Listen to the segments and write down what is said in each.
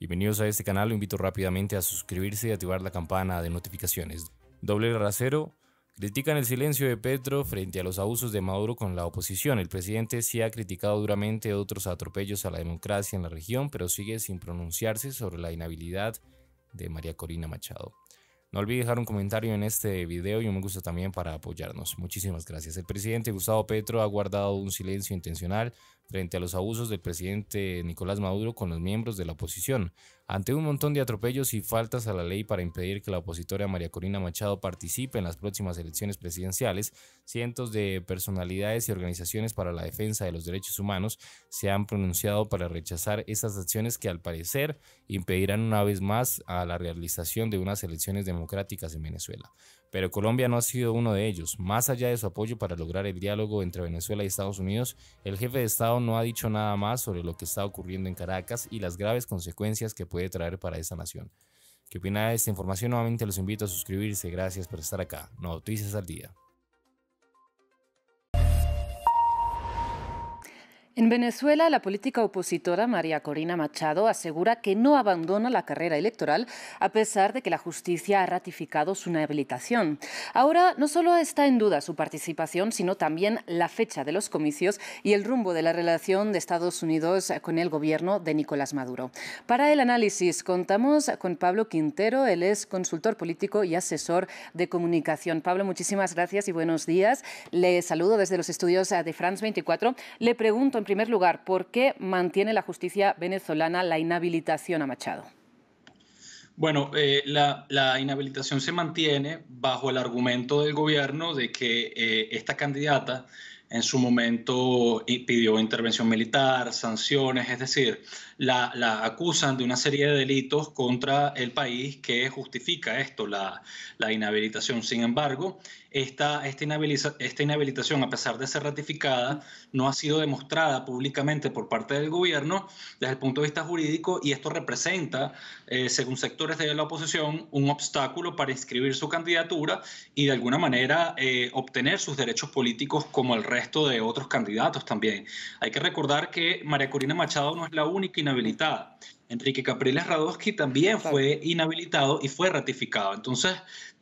Bienvenidos a este canal, lo invito rápidamente a suscribirse y activar la campana de notificaciones. Doble rasero. Critican el silencio de Petro frente a los abusos de Maduro con la oposición. El presidente sí ha criticado duramente otros atropellos a la democracia en la región, pero sigue sin pronunciarse sobre la inhabilidad de María Corina Machado. No olvide dejar un comentario en este video y un me gusta también para apoyarnos. Muchísimas gracias. El presidente Gustavo Petro ha guardado un silencio intencional frente a los abusos del presidente Nicolás Maduro con los miembros de la oposición. Ante un montón de atropellos y faltas a la ley para impedir que la opositora María Corina Machado participe en las próximas elecciones presidenciales, cientos de personalidades y organizaciones para la defensa de los derechos humanos se han pronunciado para rechazar esas acciones que al parecer impedirán una vez más a la realización de unas elecciones democráticas en Venezuela pero Colombia no ha sido uno de ellos. Más allá de su apoyo para lograr el diálogo entre Venezuela y Estados Unidos, el jefe de Estado no ha dicho nada más sobre lo que está ocurriendo en Caracas y las graves consecuencias que puede traer para esa nación. ¿Qué opina de esta información? Nuevamente los invito a suscribirse. Gracias por estar acá. Noticias al día. En Venezuela, la política opositora María Corina Machado asegura que no abandona la carrera electoral a pesar de que la justicia ha ratificado su inhabilitación. Ahora no solo está en duda su participación, sino también la fecha de los comicios y el rumbo de la relación de Estados Unidos con el gobierno de Nicolás Maduro. Para el análisis contamos con Pablo Quintero, él es consultor político y asesor de comunicación. Pablo, muchísimas gracias y buenos días. Le saludo desde los estudios de France 24. Le pregunto en en primer lugar, ¿por qué mantiene la justicia venezolana la inhabilitación a Machado? Bueno, eh, la, inhabilitación se mantiene bajo el argumento del gobierno de que eh, esta candidata en su momento pidió intervención militar, sanciones, es decir, la, la, acusan de una serie de delitos contra el país que justifica esto, la, la inhabilitación. Sin embargo, esta, esta, esta inhabilitación, a pesar de ser ratificada, no ha sido demostrada públicamente por parte del gobierno desde el punto de vista jurídico y esto representa, eh, según sectores de la oposición, un obstáculo para inscribir su candidatura y de alguna manera eh, obtener sus derechos políticos como el resto esto de otros candidatos también. Hay que recordar que María Corina Machado no es la única inhabilitada. Enrique Capriles Radosky también fue inhabilitado y fue ratificado. Entonces,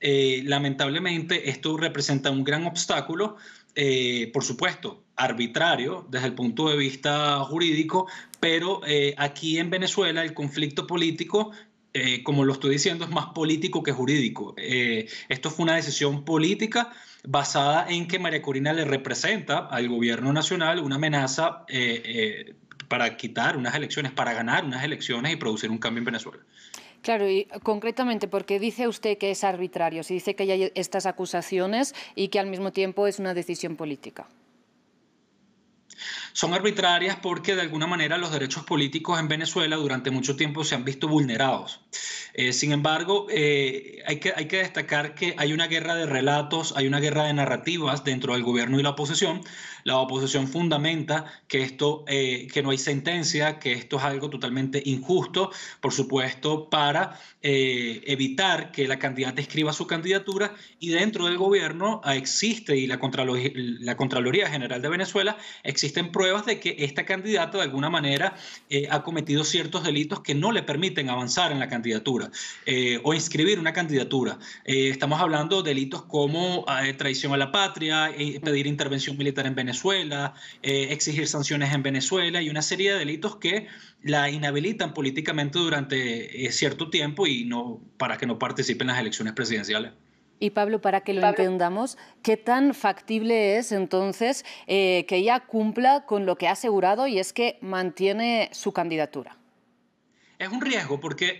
eh, lamentablemente, esto representa un gran obstáculo, eh, por supuesto, arbitrario desde el punto de vista jurídico, pero eh, aquí en Venezuela el conflicto político eh, como lo estoy diciendo, es más político que jurídico. Eh, esto fue una decisión política basada en que María Corina le representa al gobierno nacional una amenaza eh, para quitar unas elecciones, para ganar unas elecciones y producir un cambio en Venezuela. Claro, y concretamente, porque dice usted que es arbitrario, si dice que hay estas acusaciones y que al mismo tiempo es una decisión política son arbitrarias porque de alguna manera los derechos políticos en Venezuela durante mucho tiempo se han visto vulnerados. Eh, sin embargo, eh, hay, que, hay que destacar que hay una guerra de relatos, hay una guerra de narrativas dentro del gobierno y la oposición la oposición fundamenta que esto, eh, que no hay sentencia, que esto es algo totalmente injusto, por supuesto, para eh, evitar que la candidata escriba su candidatura y dentro del gobierno ah, existe y la, Contraloría General de Venezuela existen pruebas de que esta candidata de alguna manera eh, ha cometido ciertos delitos que no le permiten avanzar en la candidatura o inscribir una candidatura. estamos hablando de delitos como ah, traición a la patria, pedir intervención militar en Venezuela Venezuela, eh, exigir sanciones en Venezuela y una serie de delitos que la inhabilitan políticamente durante eh, cierto tiempo y no para que no participe en las elecciones presidenciales. Y Pablo, para que lo entendamos, ¿qué tan factible es entonces eh, que ella cumpla con lo que ha asegurado y es que mantiene su candidatura? Es un riesgo porque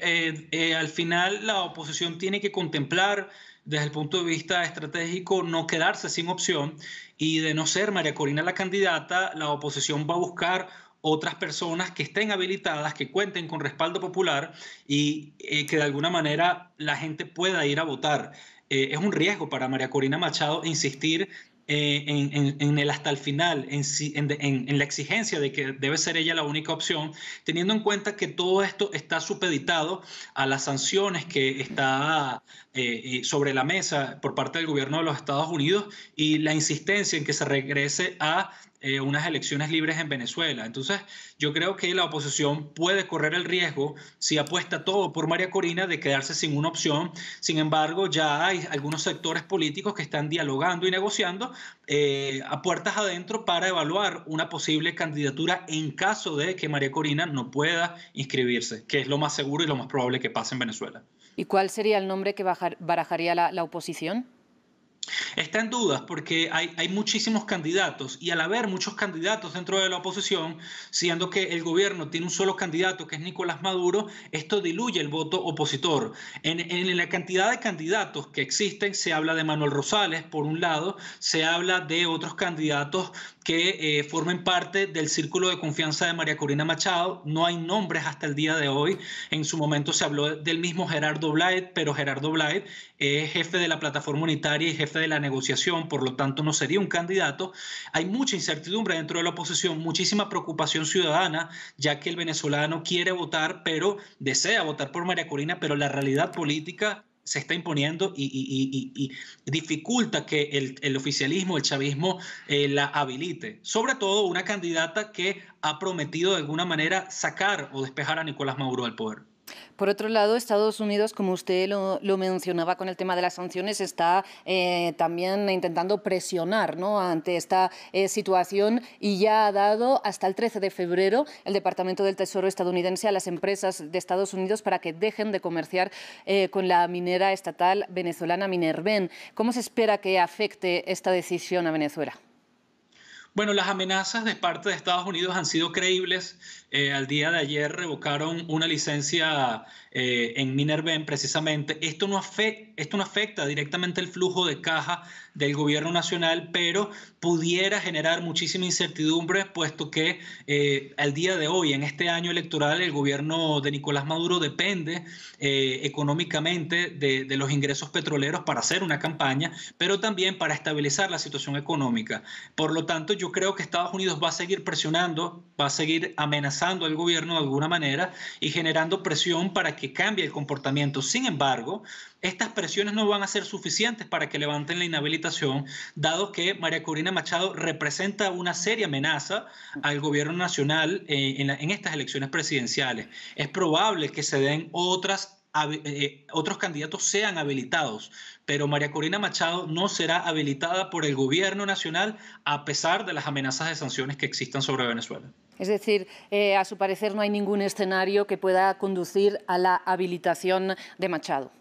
al final la oposición tiene que contemplar desde el punto de vista estratégico no quedarse sin opción y de no ser María Corina la candidata, la oposición va a buscar otras personas que estén habilitadas, que cuenten con respaldo popular y eh, que de alguna manera la gente pueda ir a votar. Eh, es un riesgo para María Corina Machado insistir eh, en, el hasta el final, en, la exigencia de que debe ser ella la única opción, teniendo en cuenta que todo esto está supeditado a las sanciones que está eh, eh, sobre la mesa por parte del gobierno de los Estados Unidos y la insistencia en que se regrese a eh, unas elecciones libres en Venezuela. Entonces, yo creo que la oposición puede correr el riesgo, si apuesta todo por María Corina, de quedarse sin una opción. Sin embargo, ya hay algunos sectores políticos que están dialogando y negociando eh, a puertas adentro para evaluar una posible candidatura en caso de que María Corina no pueda inscribirse, que es lo más seguro y lo más probable que pase en Venezuela. ¿Y cuál sería el nombre que barajaría la, la oposición? Está en dudas porque hay, muchísimos candidatos y al haber muchos candidatos dentro de la oposición, siendo que el gobierno tiene un solo candidato que es Nicolás Maduro, esto diluye el voto opositor. en la cantidad de candidatos que existen se habla de Manuel Rosales por un lado, se habla de otros candidatos que eh, formen parte del círculo de confianza de María Corina Machado. No hay nombres hasta el día de hoy. En su momento se habló del mismo Gerardo Blaed, pero Gerardo Blaed es jefe de la plataforma unitaria y jefe de la negociación, por lo tanto no sería un candidato. Hay mucha incertidumbre dentro de la oposición, muchísima preocupación ciudadana, ya que el venezolano quiere votar, pero desea votar por María Corina, pero la realidad política se está imponiendo y, dificulta que el, oficialismo, el chavismo, eh, la habilite. Sobre todo una candidata que ha prometido de alguna manera sacar o despejar a Nicolás Maduro del poder. Por otro lado, Estados Unidos, como usted lo, mencionaba con el tema de las sanciones, está eh, también intentando presionar ante esta eh, situación y ya ha dado hasta el 13 de febrero el Departamento del Tesoro estadounidense a las empresas de Estados Unidos para que dejen de comerciar eh, con la minera estatal venezolana Minerven. ¿Cómo se espera que afecte esta decisión a Venezuela? Bueno, las amenazas de parte de Estados Unidos han sido creíbles. Eh, al día de ayer revocaron una licencia eh, en Minerven precisamente. Esto no, esto no afecta directamente el flujo de caja del gobierno nacional, pero pudiera generar muchísima incertidumbre, puesto que eh, al día de hoy, en este año electoral, el gobierno de Nicolás Maduro depende eh, económicamente de, de, los ingresos petroleros para hacer una campaña, pero también para estabilizar la situación económica. Por lo tanto, yo creo que Estados Unidos va a seguir presionando, va a seguir amenazando al gobierno de alguna manera y generando presión para que cambie el comportamiento. Sin embargo, estas presiones no van a ser suficientes para que levanten la inhabilitación dado que María Corina Machado representa una seria amenaza al gobierno nacional eh, en, estas elecciones presidenciales. Es probable que se den otras eh, eh, otros candidatos sean habilitados, pero María Corina Machado no será habilitada por el gobierno nacional a pesar de las amenazas de sanciones que existan sobre Venezuela. Es decir, a su parecer no hay ningún escenario que pueda conducir a la habilitación de Machado.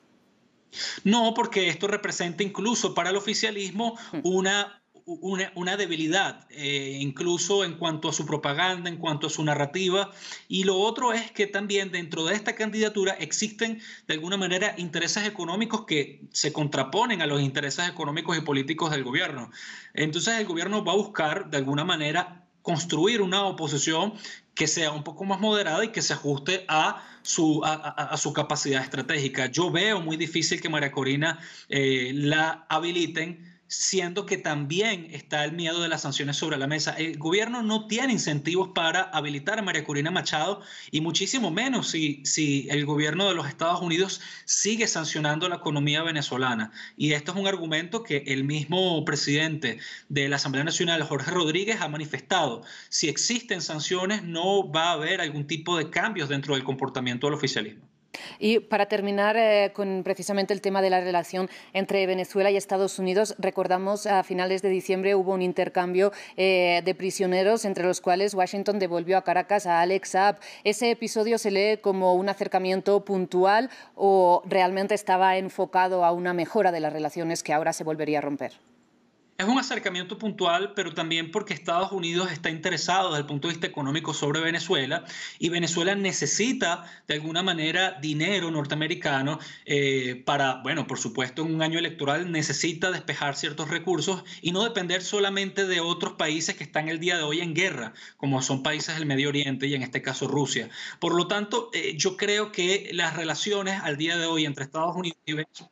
No, porque esto representa incluso para el oficialismo mm. una una, debilidad, eh, incluso en cuanto a su propaganda, en cuanto a su narrativa. Y lo otro es que también dentro de esta candidatura existen, de alguna manera, intereses económicos que se contraponen a los intereses económicos y políticos del gobierno. Entonces el gobierno va a buscar, de alguna manera, construir una oposición que sea un poco más moderada y que se ajuste a su, a, su capacidad estratégica. Yo veo muy difícil que María Corina eh, la habiliten siendo que también está el miedo de las sanciones sobre la mesa. El gobierno no tiene incentivos para habilitar a María Corina Machado y muchísimo menos si, si el gobierno de los Estados Unidos sigue sancionando la economía venezolana. Y esto es un argumento que el mismo presidente de la Asamblea Nacional, Jorge Rodríguez, ha manifestado. Si existen sanciones, no va a haber algún tipo de cambios dentro del comportamiento del oficialismo. Y para terminar eh, con precisamente el tema de la relación entre Venezuela y Estados Unidos, recordamos a finales de diciembre hubo un intercambio eh, de prisioneros, entre los cuales Washington devolvió a Caracas a Alex Saab. ¿Ese episodio se lee como un acercamiento puntual o realmente estaba enfocado a una mejora de las relaciones que ahora se volvería a romper? Es un acercamiento puntual, pero también porque Estados Unidos está interesado desde el punto de vista económico sobre Venezuela y Venezuela necesita de alguna manera dinero norteamericano eh, para, bueno, por supuesto, en un año electoral necesita despejar ciertos recursos y no depender solamente de otros países que están el día de hoy en guerra, como son países del Medio Oriente y en este caso Rusia. Por lo tanto, eh, yo creo que las relaciones al día de hoy entre Estados Unidos y Venezuela...